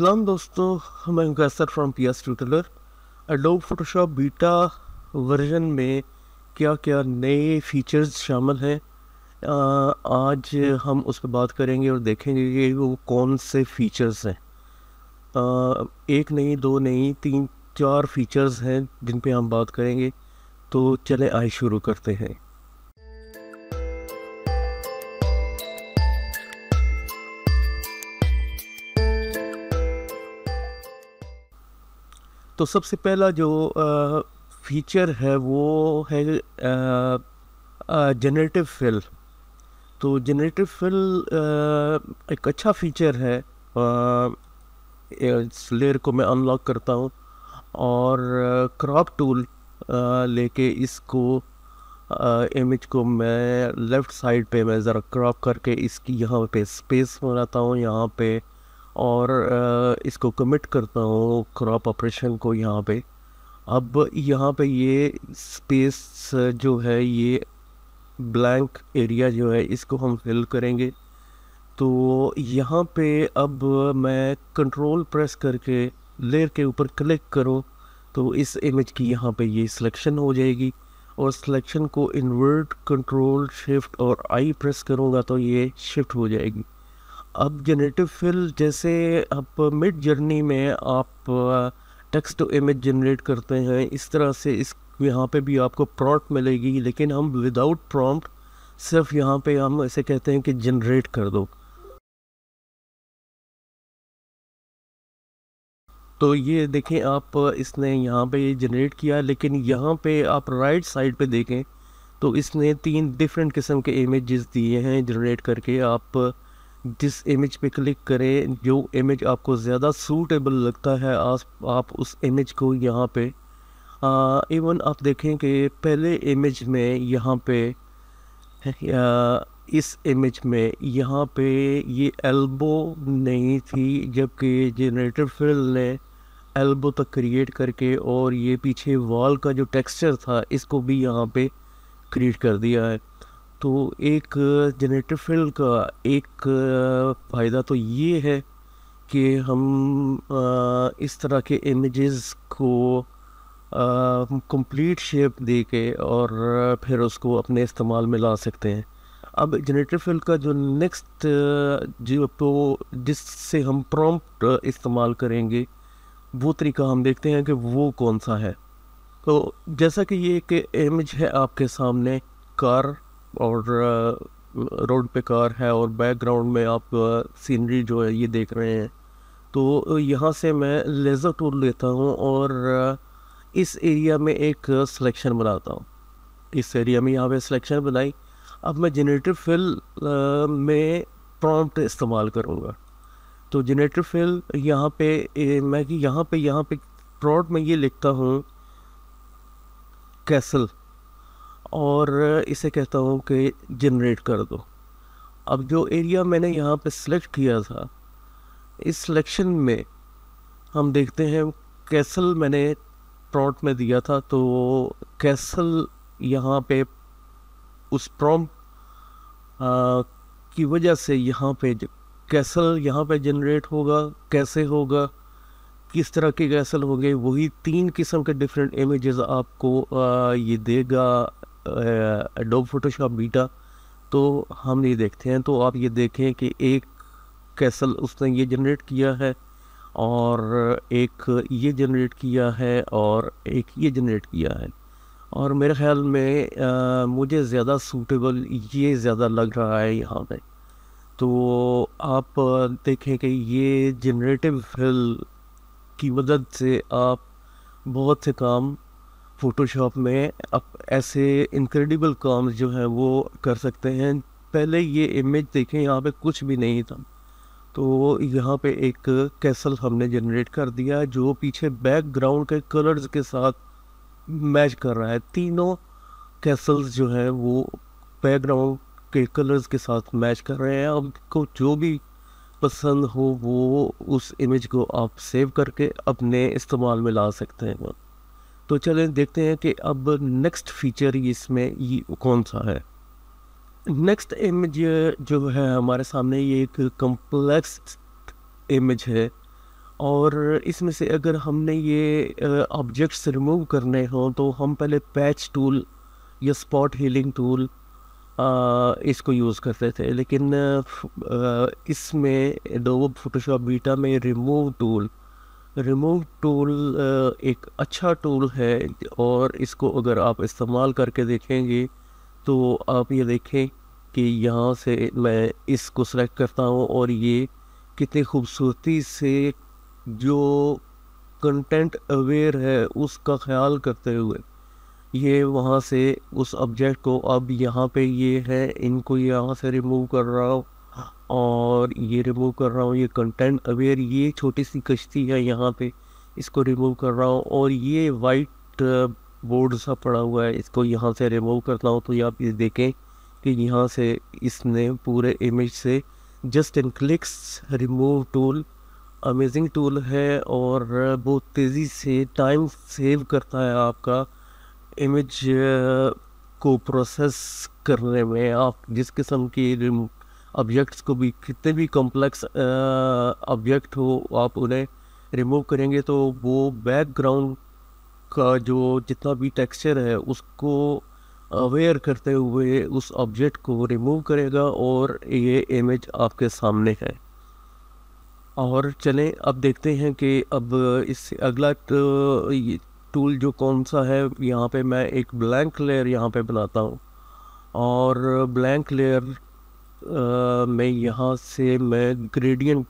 अस्सलाम दोस्तों मैं हूं Kaiser from P S tutorial Adobe Photoshop beta version में क्या क्या नए फीचर्स शामिल हैं आज हम उस पर बात करेंगे और देखेंगे कि वो कौन से फीचर्स हैं एक नहीं दो नहीं तीन चार फीचर्स हैं जिन पे हम बात करेंगे तो चले आए शुरू करते हैं तो सबसे पहला जो फीचर है वो है जनरेटिव फिल तो जनरेटिव फिल एक अच्छा फीचर है इस लेयर को मैं अनलॉक करता हूँ और क्रॉप टूल लेके इसको इमेज को मैं लेफ़्ट साइड पे मैं ज़रा क्रॉप करके इसकी यहाँ पे स्पेस बनाता हूँ यहाँ पे और इसको कमिट करता हूँ क्रॉप ऑपरेशन को यहाँ पे अब यहाँ पे ये स्पेस जो है ये ब्लैंक एरिया जो है इसको हम फिल करेंगे तो यहाँ पे अब मैं कंट्रोल प्रेस करके लेयर के ऊपर क्लिक करो तो इस इमेज की यहाँ पे ये सिलेक्शन हो जाएगी और सिलेक्शन को इन्वर्ट कंट्रोल शिफ्ट और आई प्रेस करूँगा तो ये शिफ्ट हो जाएगी अब जनरेटिव फिल जैसे आप मिड जर्नी में आप टेक्स्ट टू इमेज जनरेट करते हैं इस तरह से इस यहाँ पे भी आपको प्रॉम्प्ट मिलेगी लेकिन हम विदाउट प्रॉम्प्ट सिर्फ यहाँ पे हम ऐसे कहते हैं कि जनरेट कर दो तो ये देखें आप इसने यहाँ पे जनरेट किया लेकिन यहाँ पे आप राइट साइड पे देखें तो इसने तीन डिफरेंट किस्म के इमेजेस दिए हैं जनरेट करके आप जिस इमेज पे क्लिक करें जो इमेज आपको ज़्यादा सूटेबल लगता है आप आप उस इमेज को यहाँ पे इवन आप देखें कि पहले इमेज में यहाँ पे या इस इमेज में यहाँ पे ये एल्बो नहीं थी जबकि जनरेटर फिल ने एल्बो तक क्रिएट करके और ये पीछे वॉल का जो टेक्सचर था इसको भी यहाँ पे क्रिएट कर दिया है तो एक जनरेटर फील्ड का एक फ़ायदा तो ये है कि हम इस तरह के इमेजेस को कंप्लीट शेप दे के और फिर उसको अपने इस्तेमाल में ला सकते हैं अब जनरेटर फील्ड का जो नेक्स्ट जो तो जिससे हम प्रॉम्प्ट इस्तेमाल करेंगे वो तरीका हम देखते हैं कि वो कौन सा है तो जैसा कि ये एक इमेज है आपके सामने कार और रोड पे कार है और बैकग्राउंड में आप सीनरी जो है ये देख रहे हैं तो यहाँ से मैं लेज़र टूल लेता हूँ और इस एरिया में एक सिलेक्शन बनाता हूँ इस एरिया में यहाँ पे सिलेक्शन बनाई अब मैं जनरेटिव फिल में प्रॉम्प्ट इस्तेमाल करूँगा तो जनरेटिव फिल यहाँ पे मैं कि यहाँ पे यहाँ पे प्रॉम्प्ट में ये लिखता हूँ कैसल और इसे कहता हूँ कि जनरेट कर दो अब जो एरिया मैंने यहाँ पे सिलेक्ट किया था इस सिलेक्शन में हम देखते हैं कैसल मैंने प्रॉट में दिया था तो कैसल यहाँ पे उस प्रॉम की वजह से यहाँ पे कैसल यहाँ पे जनरेट होगा कैसे होगा किस तरह के कैसल होंगे वही तीन किस्म के डिफरेंट इमेजेस आपको आ, ये देगा एडोब फोटोशॉप बीटा तो हम ये देखते हैं तो आप ये देखें कि एक कैसल उसने ये जनरेट किया है और एक ये जनरेट किया है और एक ये जनरेट किया है और मेरे ख़्याल में आ, मुझे ज़्यादा सूटेबल ये ज़्यादा लग रहा है यहाँ पे तो आप देखें कि ये जनरेटिव फिल की मदद से आप बहुत से काम फ़ोटोशॉप में आप ऐसे इनक्रेडिबल काम जो है वो कर सकते हैं पहले ये इमेज देखें यहाँ पे कुछ भी नहीं था तो यहाँ पे एक कैसल हमने जनरेट कर दिया जो पीछे बैकग्राउंड के कलर्स के साथ मैच कर रहा है तीनों कैसल्स जो है वो बैकग्राउंड के कलर्स के साथ मैच कर रहे हैं आपको जो भी पसंद हो वो उस इमेज को आप सेव करके अपने इस्तेमाल में ला सकते हैं तो चलें देखते हैं कि अब नेक्स्ट फीचर इसमें ये कौन सा है नेक्स्ट इमेज जो है हमारे सामने ये एक कम्प्लेक्स इमेज है और इसमें से अगर हमने ये ऑब्जेक्ट्स रिमूव करने हों तो हम पहले पैच टूल या स्पॉट हीलिंग टूल इसको यूज़ करते थे लेकिन इसमें दो फोटोशॉप बीटा में रिमूव टूल रिमूव टूल एक अच्छा टूल है और इसको अगर आप इस्तेमाल करके देखेंगे तो आप ये देखें कि यहाँ से मैं इसको सेलेक्ट करता हूँ और ये कितनी खूबसूरती से जो कंटेंट अवेयर है उसका ख्याल करते हुए ये वहाँ से उस ऑब्जेक्ट को अब यहाँ पे ये है इनको यहाँ से रिमूव कर रहा हूँ और ये रिमूव कर रहा हूँ ये कंटेंट अवेयर ये छोटी सी कश्ती है यहाँ पे इसको रिमूव कर रहा हूँ और ये वाइट बोर्ड सा पड़ा हुआ है इसको यहाँ से रिमूव करता हूँ तो ये आप ये देखें कि यहाँ से इसने पूरे इमेज से just in clicks remove tool amazing tool है और बहुत तेज़ी से टाइम सेव करता है आपका इमेज को प्रोसेस करने में आप जिस किस्म की ऑब्जेक्ट्स को भी कितने भी कॉम्प्लेक्स ऑब्जेक्ट हो आप उन्हें रिमूव करेंगे तो वो बैकग्राउंड का जो जितना भी टेक्सचर है उसको अवेयर करते हुए उस ऑब्जेक्ट को रिमूव करेगा और ये इमेज आपके सामने है और चलें अब देखते हैं कि अब इस अगला टूल तो जो कौन सा है यहाँ पे मैं एक ब्लैंक लेयर यहाँ पे बनाता हूँ और ब्लैंक लेयर मैं यहाँ से मैं ग्रेडियंट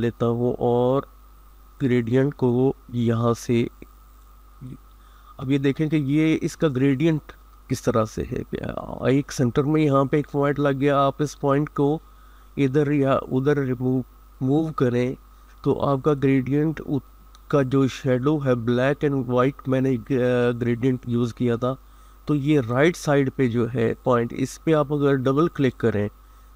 लेता हूँ और ग्रेडियंट को यहाँ से अब ये देखें कि ये इसका ग्रेडियंट किस तरह से है एक सेंटर में यहाँ पे एक पॉइंट लग गया आप इस पॉइंट को इधर या उधर रिमूव मूव करें तो आपका ग्रेडियंट का जो शेडो है ब्लैक एंड वाइट मैंने ग्रेडियंट यूज़ किया था तो ये राइट साइड पे जो है पॉइंट इस पर आप अगर डबल क्लिक करें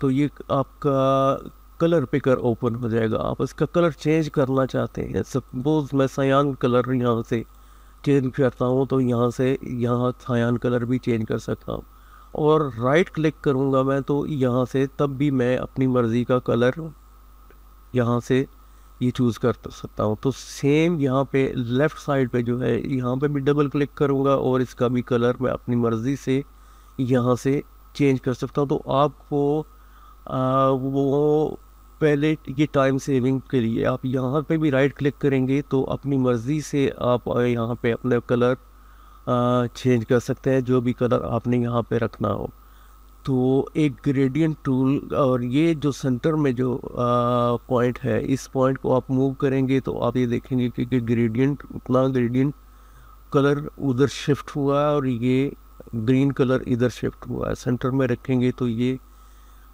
तो ये आपका कलर पिकर ओपन हो जाएगा आप इसका कलर चेंज करना चाहते हैं सपोज़ मैं सयान कलर यहाँ से चेंज करता हूँ तो यहाँ से यहाँ सयान कलर भी चेंज कर सकता हूँ और राइट क्लिक करूँगा मैं तो यहाँ से तब भी मैं अपनी मर्ज़ी का कलर यहाँ से ये चूज़ कर सकता हूँ तो सेम यहाँ पे लेफ़्ट साइड पे जो है यहाँ पे भी डबल क्लिक करूँगा और इसका भी कलर मैं अपनी मर्ज़ी से यहाँ से चेंज कर सकता हूँ तो आपको आ, वो पहले ये टाइम सेविंग के लिए आप यहाँ पे भी राइट क्लिक करेंगे तो अपनी मर्ज़ी से आप यहाँ पे अपने कलर चेंज कर सकते हैं जो भी कलर आपने यहाँ पे रखना हो तो एक ग्रेडियंट टूल और ये जो सेंटर में जो पॉइंट है इस पॉइंट को आप मूव करेंगे तो आप ये देखेंगे कि, कि ग्रेडियंट उतना ग्रेडियंट कलर उधर शिफ्ट हुआ है और ये ग्रीन कलर इधर शिफ्ट हुआ है सेंटर में रखेंगे तो ये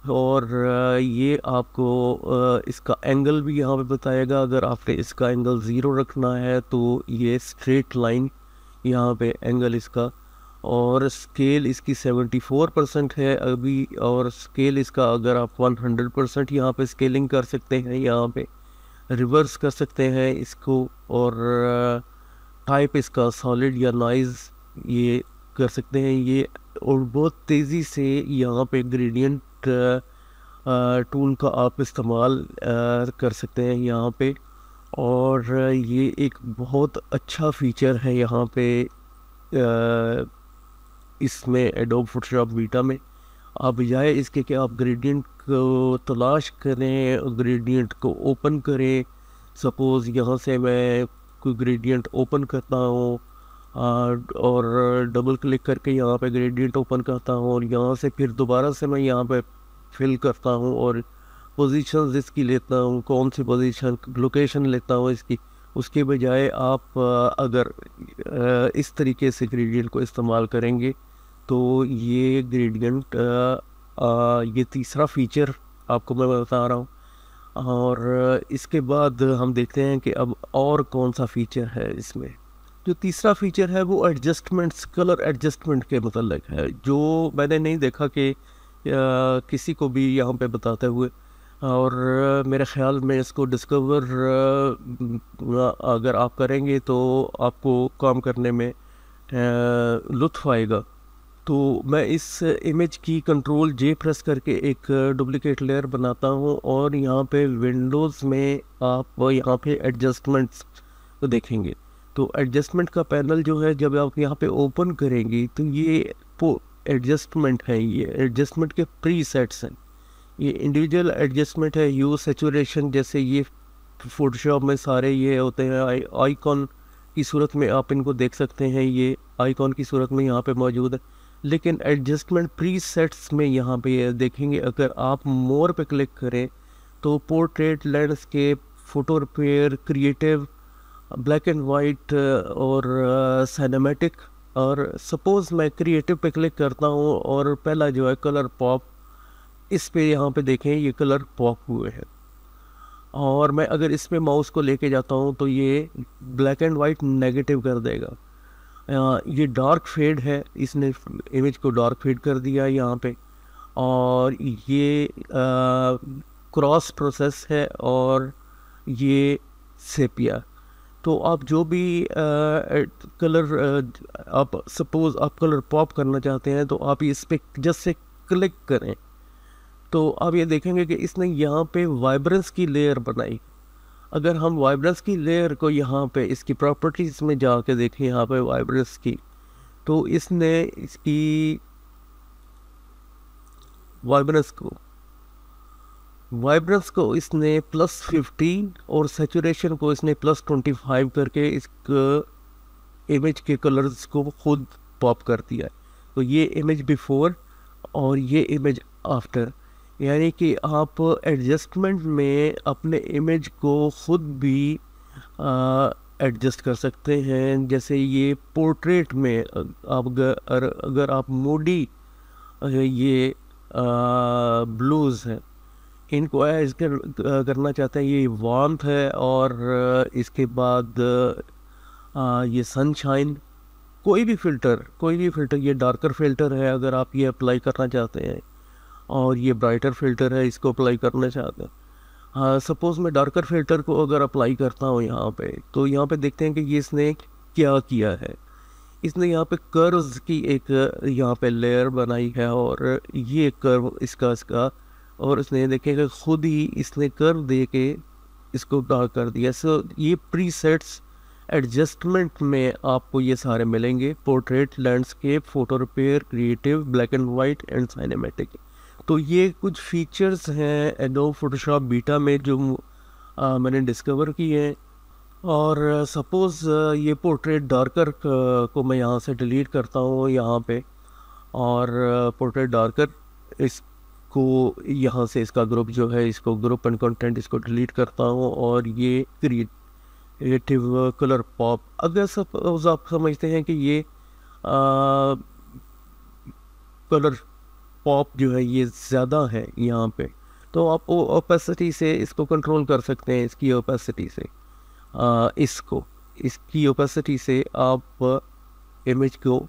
और ये आपको इसका एंगल भी यहाँ पे बताएगा अगर आपने इसका एंगल ज़ीरो रखना है तो ये स्ट्रेट लाइन यहाँ पे एंगल इसका और स्केल इसकी 74 परसेंट है अभी और स्केल इसका अगर आप 100 परसेंट यहाँ पर स्केलिंग कर सकते हैं यहाँ पे रिवर्स कर सकते हैं इसको और टाइप uh, इसका सॉलिड या नॉइज़ ये कर सकते हैं ये और बहुत तेज़ी से यहाँ पे ग्रेडियंट टूल uh, uh, का आप इस्तेमाल कर सकते हैं यहाँ पे और ये एक बहुत अच्छा फीचर है यहाँ पे आ, इसमें एडोब फोटोशॉप बीटा में आप बजाय इसके क्या आप ग्रेडियंट को तलाश करें ग्रेडियंट को ओपन करें सपोज़ यहाँ से मैं कोई ग्रेडियंट ओपन करता हूँ और डबल क्लिक करके यहाँ पे ग्रेडियंट ओपन करता हूँ और यहाँ से फिर दोबारा से मैं यहाँ पे फिल करता हूँ और पोजीशन इसकी लेता हूँ कौन सी पोजीशन लोकेशन लेता हूँ इसकी उसके बजाय आप अगर इस तरीके से ग्रेडियंट को इस्तेमाल करेंगे तो ये ग्रेडियंट ये तीसरा फीचर आपको मैं बता रहा हूँ और इसके बाद हम देखते हैं कि अब और कौन सा फीचर है इसमें जो तीसरा फीचर है वो एडजस्टमेंट्स कलर एडजस्टमेंट के मतलब है जो मैंने नहीं देखा कि किसी को भी यहाँ पे बताते हुए और मेरे ख़्याल में इसको डिस्कवर अगर आप करेंगे तो आपको काम करने में लुत्फ आएगा तो मैं इस इमेज की कंट्रोल जे प्रेस करके एक डुप्लीकेट लेयर बनाता हूँ और यहाँ पे विंडोज़ में आप यहाँ पे एडजस्टमेंट्स देखेंगे तो एडजस्टमेंट का पैनल जो है जब आप यहाँ पे ओपन करेंगे तो ये एडजस्टमेंट है ये एडजस्टमेंट के प्री सेट्स हैं ये इंडिविजुअल एडजस्टमेंट है यू सेचुरेशन जैसे ये फोटोशॉप में सारे ये होते हैं आईकॉन की सूरत में आप इनको देख सकते हैं ये आईकॉन की सूरत में यहाँ पे मौजूद है लेकिन एडजस्टमेंट प्री सेट्स में यहाँ पे देखेंगे अगर आप मोर पे क्लिक करें तो portrait landscape photo repair creative black and white और uh, और सपोज़ मैं क्रिएटिव पे क्लिक करता हूँ और पहला जो है कलर पॉप इस पे यहाँ पे देखें ये कलर पॉप हुए हैं और मैं अगर इस पे माउस को लेके जाता हूँ तो ये ब्लैक एंड वाइट नेगेटिव कर देगा ये डार्क फेड है इसने इमेज को डार्क फेड कर दिया यहाँ पे और ये क्रॉस प्रोसेस है और ये सेपिया तो आप जो भी आ, कलर आ, आप सपोज़ आप कलर पॉप करना चाहते हैं तो आप इस पर जस्ट से क्लिक करें तो आप ये देखेंगे कि इसने यहाँ पे वाइब्रेंस की लेयर बनाई अगर हम वाइब्रेंस की लेयर को यहाँ पे इसकी प्रॉपर्टीज़ में जाके देखें यहाँ पे वाइब्रेंस की तो इसने इसकी वाइब्रेंस को वाइब्रस को इसने प्लस फिफ्टीन और सेचुरेशन को इसने प्लस ट्वेंटी फाइव करके इस इमेज के कलर्स को खुद पॉप कर दिया है तो ये इमेज बिफोर और ये इमेज आफ्टर यानी कि आप एडजस्टमेंट में अपने इमेज को खुद भी एडजस्ट कर सकते हैं जैसे ये पोर्ट्रेट में आप अगर अगर आप मोडी ये ब्लूज़ हैं इनको एज करना चाहते हैं ये वार्म है और इसके बाद ये सनशाइन कोई भी फ़िल्टर कोई भी फ़िल्टर ये डार्कर फ़िल्टर है अगर आप ये अप्लाई करना चाहते हैं और ये ब्राइटर फिल्टर है इसको अप्लाई करना चाहते हैं हाँ सपोज़ मैं डार्कर फिल्टर को अगर अप्लाई करता हूँ यहाँ पे तो यहाँ पे देखते हैं कि ये इसने क्या किया है इसने यहाँ पे कर्व्स की एक यहाँ पे लेयर बनाई है और ये कर्व इसका इसका और इसने देखें कि खुद ही इसने कर्व दे के इसको डार्क कर दिया सो ये प्रीसेट्स एडजस्टमेंट में आपको ये सारे मिलेंगे portrait landscape photo repair creative black and white and cinematic तो ये कुछ फीचर्स हैं एडो फोटोशॉप बीटा में जो आ, मैंने डिस्कवर किए हैं और सपोज़ ये पोर्ट्रेट डार्कर को मैं यहाँ से डिलीट करता हूँ यहाँ पे और पोर्ट्रेट डार्कर इसको यहाँ से इसका ग्रुप जो है इसको ग्रुप एंड कंटेंट इसको डिलीट करता हूँ और ये क्रिएटिव कलर पॉप अगर सपोज आप समझते हैं कि ये आ, कलर पॉप जो है ये ज़्यादा है यहाँ पे तो आप ओपेसिटी से इसको कंट्रोल कर सकते हैं इसकी ओपेसिटी से आ, इसको इसकी ओपेसिटी से आप इमेज को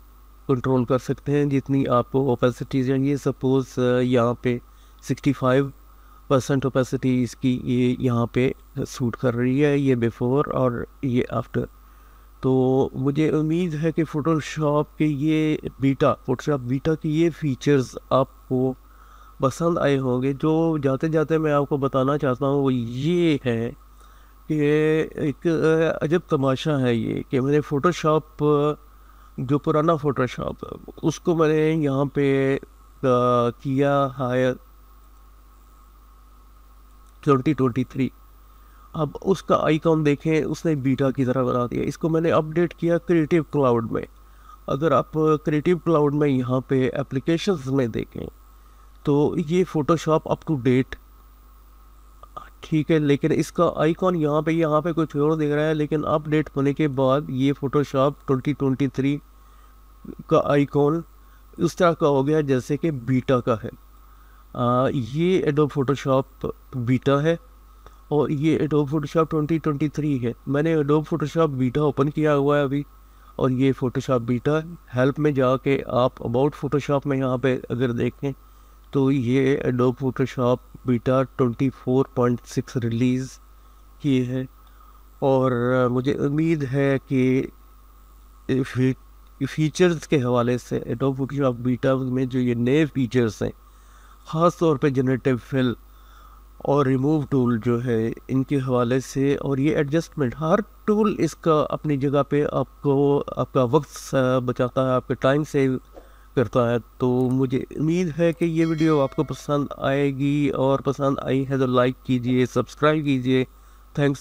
कंट्रोल कर सकते हैं जितनी आपको ओपेसिटी चाहिए सपोज़ यहाँ पे 65 परसेंट ओपेसिटी इसकी ये यहाँ पे सूट कर रही है ये बिफ़ोर और ये आफ्टर तो मुझे उम्मीद है कि फ़ोटोशॉप के ये बीटा फोटोशॉप बीटा के ये फीचर्स आपको पसंद आए होंगे जो जाते जाते मैं आपको बताना चाहता हूँ वो ये है कि एक अजब तमाशा है ये कि मैंने फ़ोटोशॉप जो पुराना फ़ोटोशॉप उसको मैंने यहाँ पे किया हायर ट्वेंटी ट्वेंटी थ्री अब उसका आइकॉन देखें उसने बीटा की तरह बना दिया इसको मैंने अपडेट किया क्रिएटिव क्लाउड में अगर आप क्रिएटिव क्लाउड में यहाँ पे एप्लीकेशन में देखें तो ये फ़ोटोशॉप अप टू डेट ठीक है लेकिन इसका आइकॉन यहाँ पे यहाँ पे कुछ और दिख रहा है लेकिन अपडेट होने के बाद ये फ़ोटोशॉप 2023 का आइकॉन उस तरह का हो गया जैसे कि बीटा का है आ, ये एडो फ़ोटोशॉप बीटा है और ये एडोब फोटोशॉप 2023 है मैंने एडोब फोटोशॉप बीटा ओपन किया हुआ है अभी और ये फ़ोटोशॉप बीटा हेल्प में जाके आप अबाउट फ़ोटोशॉप में यहाँ पे अगर देखें तो ये एडोब फोटोशॉप बीटा 24.6 रिलीज़ किए है और मुझे उम्मीद है कि फीचर्स के हवाले से एडोब फोटोशॉप बीटा में जो ये नए फीचर्स हैं ख़ास तौर पे जनरेटिव फिल और रिमूव टूल जो है इनके हवाले से और ये एडजस्टमेंट हर टूल इसका अपनी जगह पे आपको आपका वक्त बचाता है आपका टाइम सेव करता है तो मुझे उम्मीद है कि ये वीडियो आपको पसंद आएगी और पसंद आई है तो लाइक कीजिए सब्सक्राइब कीजिए थैंक्स